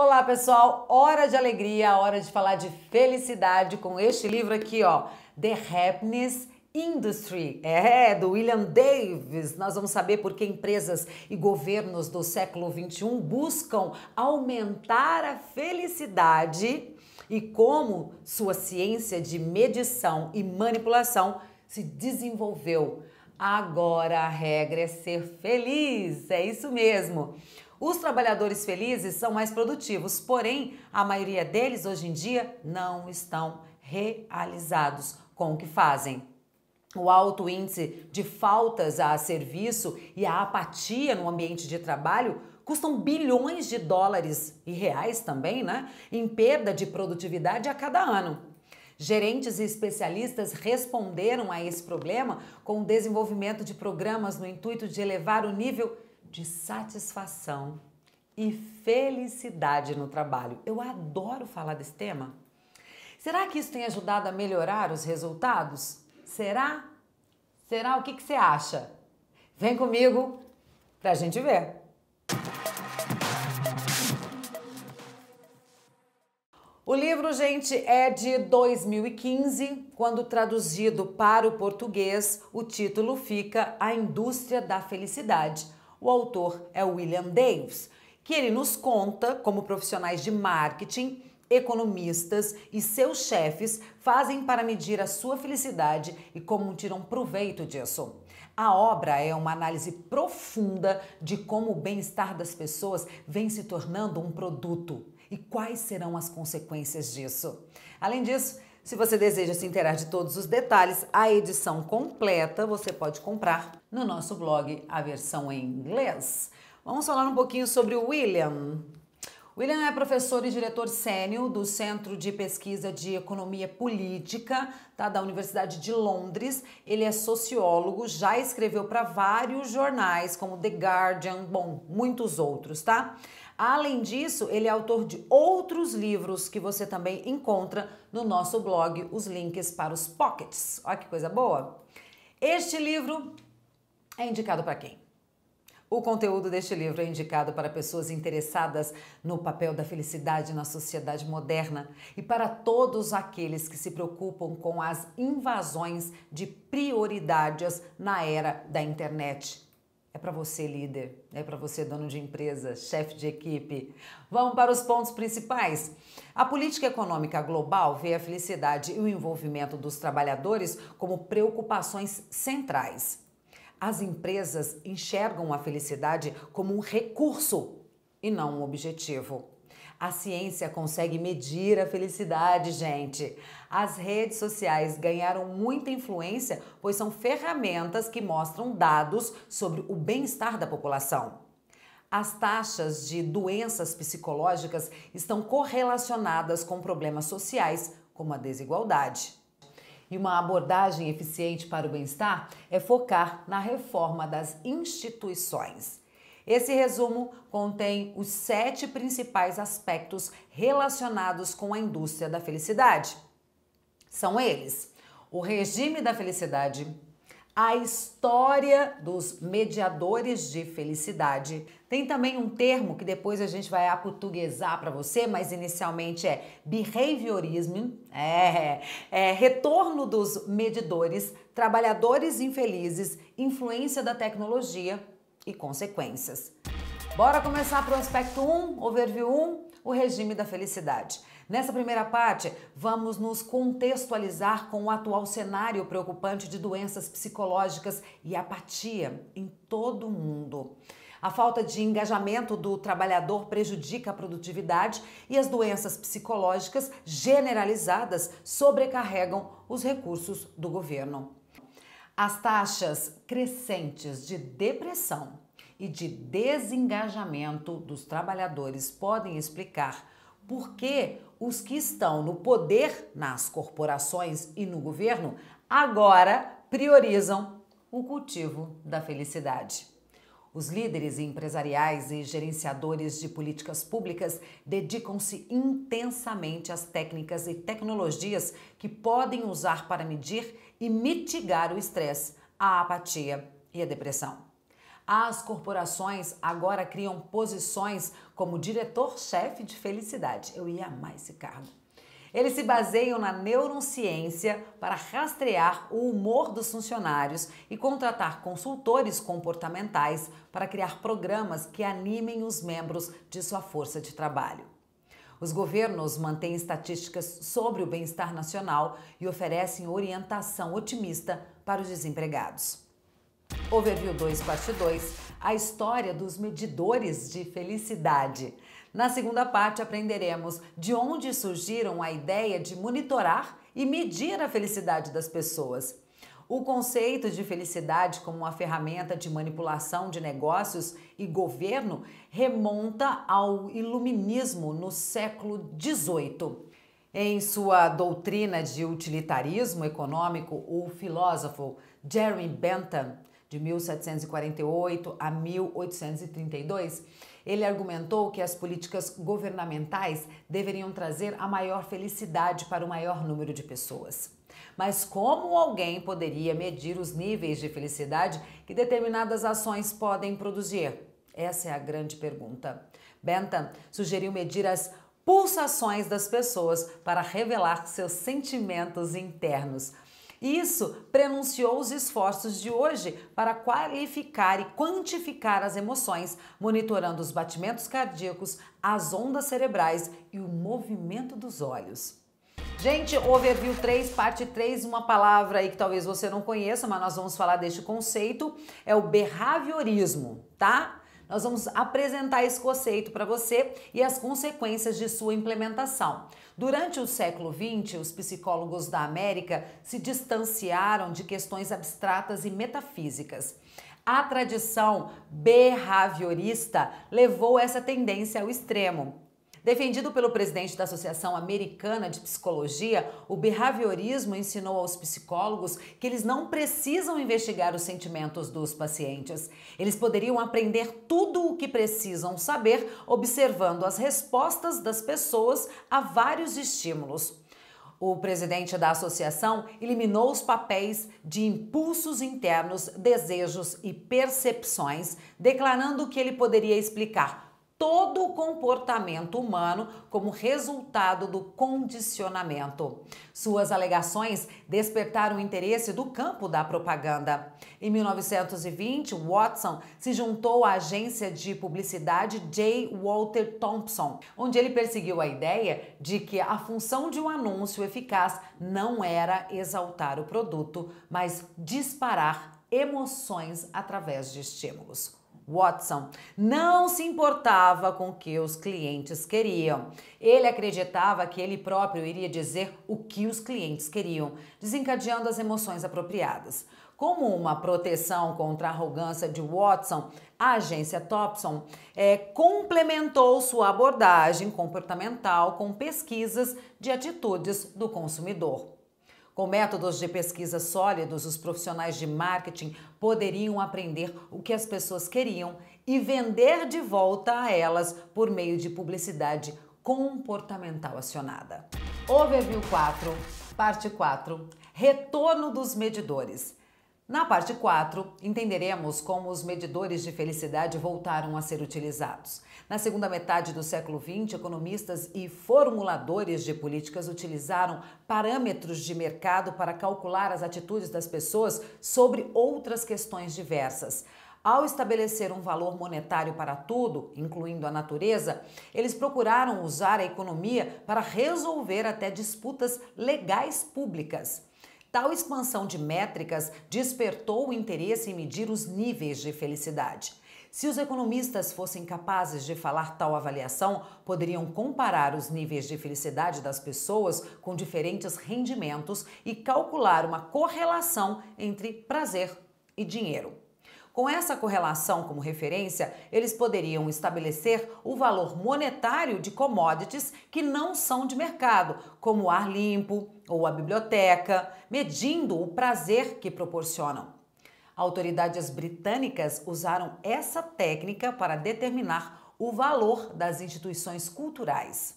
Olá, pessoal! Hora de alegria, hora de falar de felicidade com este livro aqui, ó, The Happiness Industry, é, do William Davis. Nós vamos saber por que empresas e governos do século 21 buscam aumentar a felicidade e como sua ciência de medição e manipulação se desenvolveu. Agora a regra é ser feliz, é isso mesmo. Os trabalhadores felizes são mais produtivos, porém, a maioria deles hoje em dia não estão realizados com o que fazem. O alto índice de faltas a serviço e a apatia no ambiente de trabalho custam bilhões de dólares e reais também, né? Em perda de produtividade a cada ano. Gerentes e especialistas responderam a esse problema com o desenvolvimento de programas no intuito de elevar o nível de satisfação e felicidade no trabalho. Eu adoro falar desse tema. Será que isso tem ajudado a melhorar os resultados? Será? Será? O que, que você acha? Vem comigo para a gente ver. O livro, gente, é de 2015, quando traduzido para o português, o título fica A Indústria da Felicidade o autor é William Davis, que ele nos conta como profissionais de marketing, economistas e seus chefes fazem para medir a sua felicidade e como tiram proveito disso. A obra é uma análise profunda de como o bem-estar das pessoas vem se tornando um produto e quais serão as consequências disso. Além disso, se você deseja se inteirar de todos os detalhes, a edição completa você pode comprar no nosso blog, a versão em inglês. Vamos falar um pouquinho sobre o William. William é professor e diretor sênior do Centro de Pesquisa de Economia Política tá, da Universidade de Londres. Ele é sociólogo, já escreveu para vários jornais, como The Guardian, bom, muitos outros, tá? Além disso, ele é autor de outros livros que você também encontra no nosso blog, os links para os pockets. Olha que coisa boa! Este livro é indicado para quem? O conteúdo deste livro é indicado para pessoas interessadas no papel da felicidade na sociedade moderna e para todos aqueles que se preocupam com as invasões de prioridades na era da internet. É para você, líder, é para você, dono de empresa, chefe de equipe. Vamos para os pontos principais. A política econômica global vê a felicidade e o envolvimento dos trabalhadores como preocupações centrais. As empresas enxergam a felicidade como um recurso e não um objetivo. A ciência consegue medir a felicidade, gente. As redes sociais ganharam muita influência, pois são ferramentas que mostram dados sobre o bem-estar da população. As taxas de doenças psicológicas estão correlacionadas com problemas sociais, como a desigualdade. E uma abordagem eficiente para o bem-estar é focar na reforma das instituições. Esse resumo contém os sete principais aspectos relacionados com a indústria da felicidade. São eles: o regime da felicidade, a história dos mediadores de felicidade. Tem também um termo que depois a gente vai aportuguesar para você, mas inicialmente é behaviorismo, é, é retorno dos medidores, trabalhadores infelizes, influência da tecnologia e consequências. Bora começar para o aspecto 1, overview 1, o regime da felicidade. Nessa primeira parte, vamos nos contextualizar com o atual cenário preocupante de doenças psicológicas e apatia em todo o mundo. A falta de engajamento do trabalhador prejudica a produtividade e as doenças psicológicas generalizadas sobrecarregam os recursos do governo. As taxas crescentes de depressão e de desengajamento dos trabalhadores podem explicar porque os que estão no poder, nas corporações e no governo, agora priorizam o cultivo da felicidade. Os líderes empresariais e gerenciadores de políticas públicas dedicam-se intensamente às técnicas e tecnologias que podem usar para medir e mitigar o estresse, a apatia e a depressão. As corporações agora criam posições como diretor-chefe de felicidade. Eu ia amar esse cargo. Eles se baseiam na neurociência para rastrear o humor dos funcionários e contratar consultores comportamentais para criar programas que animem os membros de sua força de trabalho. Os governos mantêm estatísticas sobre o bem-estar nacional e oferecem orientação otimista para os desempregados. Overview 2, parte 2, a história dos medidores de felicidade. Na segunda parte, aprenderemos de onde surgiram a ideia de monitorar e medir a felicidade das pessoas. O conceito de felicidade como uma ferramenta de manipulação de negócios e governo remonta ao iluminismo no século XVIII. Em sua doutrina de utilitarismo econômico, o filósofo Jeremy Bentham de 1748 a 1832, ele argumentou que as políticas governamentais deveriam trazer a maior felicidade para o maior número de pessoas. Mas como alguém poderia medir os níveis de felicidade que determinadas ações podem produzir? Essa é a grande pergunta. Bentham sugeriu medir as pulsações das pessoas para revelar seus sentimentos internos. Isso prenunciou os esforços de hoje para qualificar e quantificar as emoções, monitorando os batimentos cardíacos, as ondas cerebrais e o movimento dos olhos. Gente, Overview 3, parte 3, uma palavra aí que talvez você não conheça, mas nós vamos falar deste conceito, é o behaviorismo, tá? Nós vamos apresentar esse conceito para você e as consequências de sua implementação. Durante o século XX, os psicólogos da América se distanciaram de questões abstratas e metafísicas. A tradição behaviorista levou essa tendência ao extremo. Defendido pelo presidente da Associação Americana de Psicologia, o behaviorismo ensinou aos psicólogos que eles não precisam investigar os sentimentos dos pacientes. Eles poderiam aprender tudo o que precisam saber observando as respostas das pessoas a vários estímulos. O presidente da associação eliminou os papéis de impulsos internos, desejos e percepções, declarando que ele poderia explicar todo o comportamento humano como resultado do condicionamento. Suas alegações despertaram o interesse do campo da propaganda. Em 1920, Watson se juntou à agência de publicidade J. Walter Thompson, onde ele perseguiu a ideia de que a função de um anúncio eficaz não era exaltar o produto, mas disparar emoções através de estímulos. Watson não se importava com o que os clientes queriam. Ele acreditava que ele próprio iria dizer o que os clientes queriam, desencadeando as emoções apropriadas. Como uma proteção contra a arrogância de Watson, a agência Thompson é, complementou sua abordagem comportamental com pesquisas de atitudes do consumidor. Com métodos de pesquisa sólidos, os profissionais de marketing poderiam aprender o que as pessoas queriam e vender de volta a elas por meio de publicidade comportamental acionada. Overview 4, parte 4, retorno dos medidores. Na parte 4, entenderemos como os medidores de felicidade voltaram a ser utilizados. Na segunda metade do século XX, economistas e formuladores de políticas utilizaram parâmetros de mercado para calcular as atitudes das pessoas sobre outras questões diversas. Ao estabelecer um valor monetário para tudo, incluindo a natureza, eles procuraram usar a economia para resolver até disputas legais públicas. Tal expansão de métricas despertou o interesse em medir os níveis de felicidade. Se os economistas fossem capazes de falar tal avaliação, poderiam comparar os níveis de felicidade das pessoas com diferentes rendimentos e calcular uma correlação entre prazer e dinheiro. Com essa correlação como referência, eles poderiam estabelecer o valor monetário de commodities que não são de mercado, como o ar limpo ou a biblioteca, medindo o prazer que proporcionam. Autoridades britânicas usaram essa técnica para determinar o valor das instituições culturais.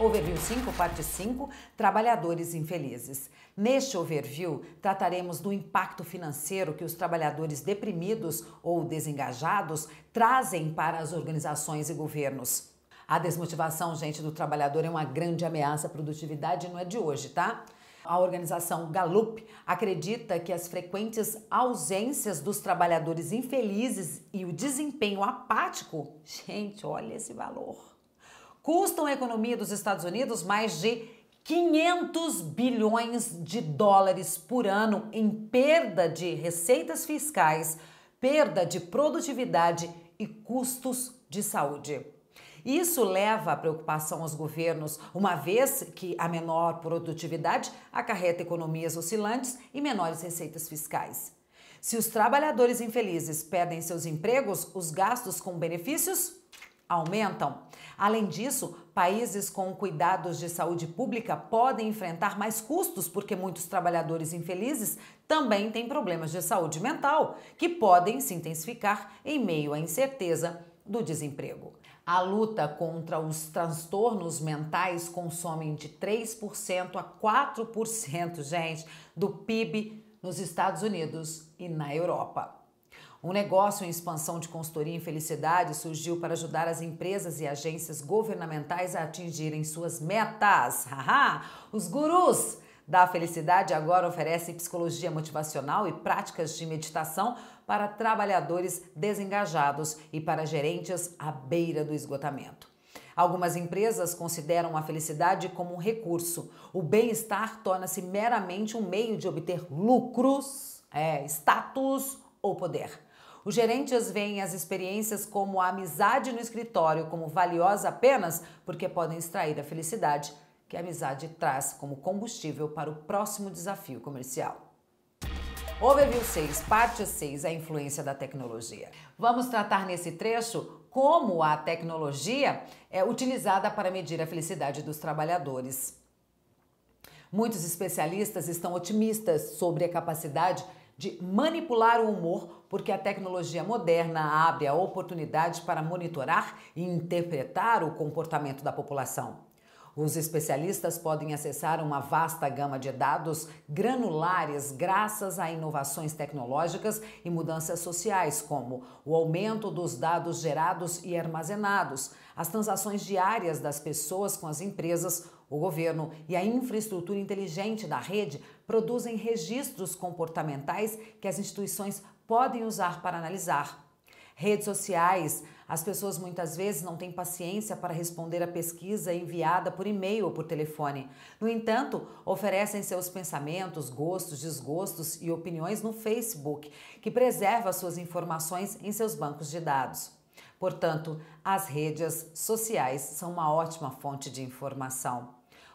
Overview 5, parte 5, Trabalhadores Infelizes. Neste overview, trataremos do impacto financeiro que os trabalhadores deprimidos ou desengajados trazem para as organizações e governos. A desmotivação, gente, do trabalhador é uma grande ameaça à produtividade, não é de hoje, tá? A organização Gallup acredita que as frequentes ausências dos trabalhadores infelizes e o desempenho apático, gente, olha esse valor, custam a economia dos Estados Unidos mais de 500 bilhões de dólares por ano em perda de receitas fiscais, perda de produtividade e custos de saúde. Isso leva a preocupação aos governos, uma vez que a menor produtividade acarreta economias oscilantes e menores receitas fiscais. Se os trabalhadores infelizes perdem seus empregos, os gastos com benefícios aumentam. Além disso, países com cuidados de saúde pública podem enfrentar mais custos porque muitos trabalhadores infelizes também têm problemas de saúde mental, que podem se intensificar em meio à incerteza do desemprego. A luta contra os transtornos mentais consome de 3% a 4%, gente, do PIB nos Estados Unidos e na Europa. Um negócio em expansão de consultoria em felicidade surgiu para ajudar as empresas e agências governamentais a atingirem suas metas. Haha! Os gurus da Felicidade agora oferecem psicologia motivacional e práticas de meditação para trabalhadores desengajados e para gerentes à beira do esgotamento. Algumas empresas consideram a felicidade como um recurso. O bem-estar torna-se meramente um meio de obter lucros, é, status ou poder. Os gerentes veem as experiências como a amizade no escritório como valiosa apenas porque podem extrair a felicidade que a amizade traz como combustível para o próximo desafio comercial. Overview 6, parte 6, a influência da tecnologia. Vamos tratar nesse trecho como a tecnologia é utilizada para medir a felicidade dos trabalhadores. Muitos especialistas estão otimistas sobre a capacidade de manipular o humor, porque a tecnologia moderna abre a oportunidade para monitorar e interpretar o comportamento da população. Os especialistas podem acessar uma vasta gama de dados granulares graças a inovações tecnológicas e mudanças sociais, como o aumento dos dados gerados e armazenados, as transações diárias das pessoas com as empresas, o governo e a infraestrutura inteligente da rede produzem registros comportamentais que as instituições podem usar para analisar. Redes sociais. As pessoas muitas vezes não têm paciência para responder a pesquisa enviada por e-mail ou por telefone. No entanto, oferecem seus pensamentos, gostos, desgostos e opiniões no Facebook, que preserva suas informações em seus bancos de dados. Portanto, as redes sociais são uma ótima fonte de informação.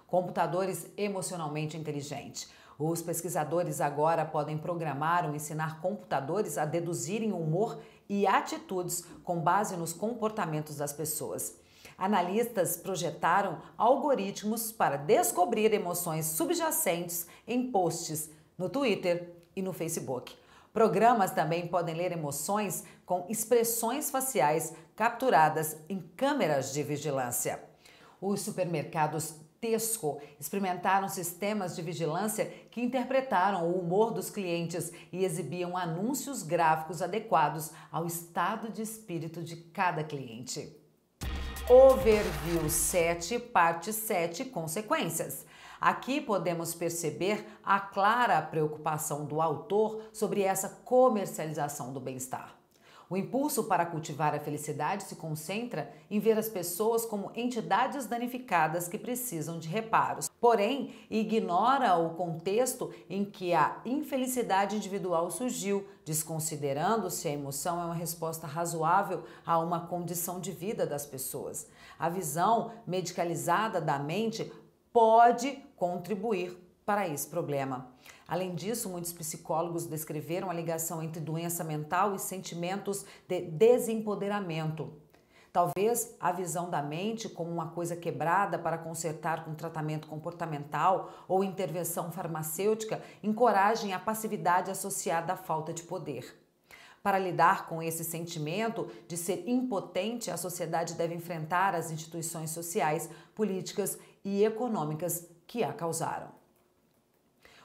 Computadores emocionalmente inteligentes. Os pesquisadores agora podem programar ou ensinar computadores a deduzirem humor e atitudes com base nos comportamentos das pessoas. Analistas projetaram algoritmos para descobrir emoções subjacentes em posts no Twitter e no Facebook. Programas também podem ler emoções com expressões faciais capturadas em câmeras de vigilância. Os supermercados Tesco experimentaram sistemas de vigilância que interpretaram o humor dos clientes e exibiam anúncios gráficos adequados ao estado de espírito de cada cliente. Overview 7, parte 7, consequências. Aqui podemos perceber a clara preocupação do autor sobre essa comercialização do bem-estar. O impulso para cultivar a felicidade se concentra em ver as pessoas como entidades danificadas que precisam de reparos, porém, ignora o contexto em que a infelicidade individual surgiu, desconsiderando se a emoção é uma resposta razoável a uma condição de vida das pessoas. A visão medicalizada da mente pode contribuir para esse problema. Além disso, muitos psicólogos descreveram a ligação entre doença mental e sentimentos de desempoderamento. Talvez a visão da mente como uma coisa quebrada para consertar com tratamento comportamental ou intervenção farmacêutica encorajem a passividade associada à falta de poder. Para lidar com esse sentimento de ser impotente, a sociedade deve enfrentar as instituições sociais, políticas e econômicas que a causaram.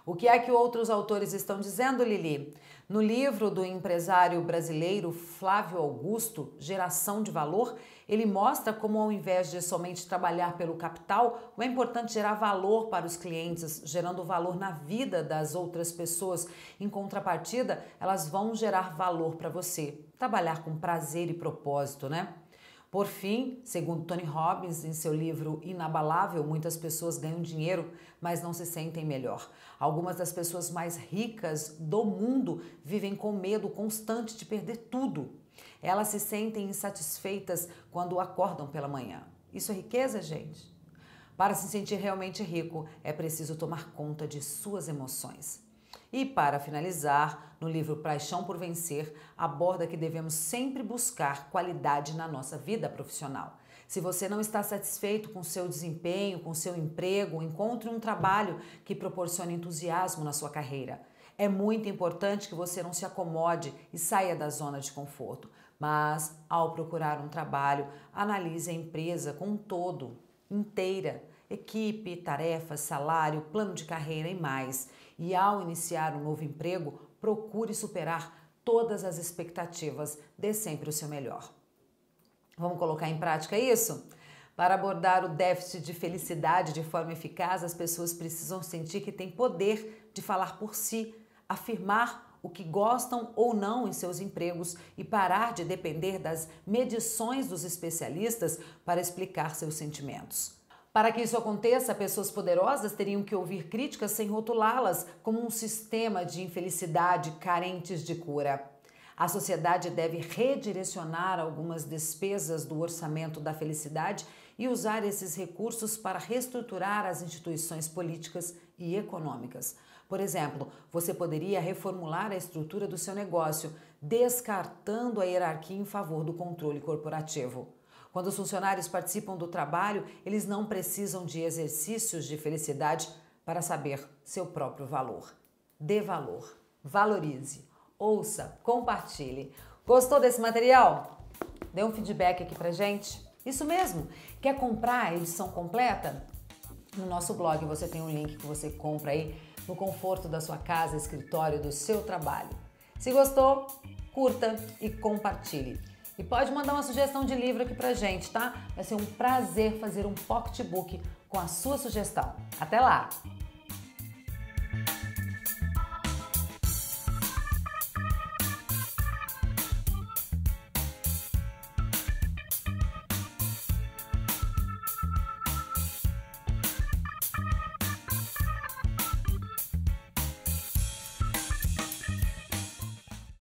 O que é que outros autores estão dizendo, Lili? No livro do empresário brasileiro Flávio Augusto, Geração de Valor, ele mostra como, ao invés de somente trabalhar pelo capital, é importante gerar valor para os clientes, gerando valor na vida das outras pessoas. Em contrapartida, elas vão gerar valor para você. Trabalhar com prazer e propósito, né? Por fim, segundo Tony Robbins, em seu livro Inabalável, muitas pessoas ganham dinheiro, mas não se sentem melhor. Algumas das pessoas mais ricas do mundo vivem com medo constante de perder tudo. Elas se sentem insatisfeitas quando acordam pela manhã. Isso é riqueza, gente? Para se sentir realmente rico, é preciso tomar conta de suas emoções. E para finalizar, no livro Paixão por Vencer, aborda que devemos sempre buscar qualidade na nossa vida profissional. Se você não está satisfeito com seu desempenho, com seu emprego, encontre um trabalho que proporcione entusiasmo na sua carreira. É muito importante que você não se acomode e saia da zona de conforto, mas ao procurar um trabalho, analise a empresa como um todo, inteira, equipe, tarefas, salário, plano de carreira e mais e, ao iniciar um novo emprego, procure superar todas as expectativas, dê sempre o seu melhor. Vamos colocar em prática isso? Para abordar o déficit de felicidade de forma eficaz, as pessoas precisam sentir que têm poder de falar por si, afirmar o que gostam ou não em seus empregos e parar de depender das medições dos especialistas para explicar seus sentimentos. Para que isso aconteça, pessoas poderosas teriam que ouvir críticas sem rotulá-las como um sistema de infelicidade carentes de cura. A sociedade deve redirecionar algumas despesas do orçamento da felicidade e usar esses recursos para reestruturar as instituições políticas e econômicas. Por exemplo, você poderia reformular a estrutura do seu negócio, descartando a hierarquia em favor do controle corporativo. Quando os funcionários participam do trabalho, eles não precisam de exercícios de felicidade para saber seu próprio valor. Dê valor, valorize, ouça, compartilhe. Gostou desse material? Dê um feedback aqui pra gente. Isso mesmo! Quer comprar a edição completa? No nosso blog você tem um link que você compra aí no conforto da sua casa, escritório, do seu trabalho. Se gostou, curta e compartilhe. E pode mandar uma sugestão de livro aqui pra gente, tá? Vai ser um prazer fazer um pocketbook com a sua sugestão. Até lá!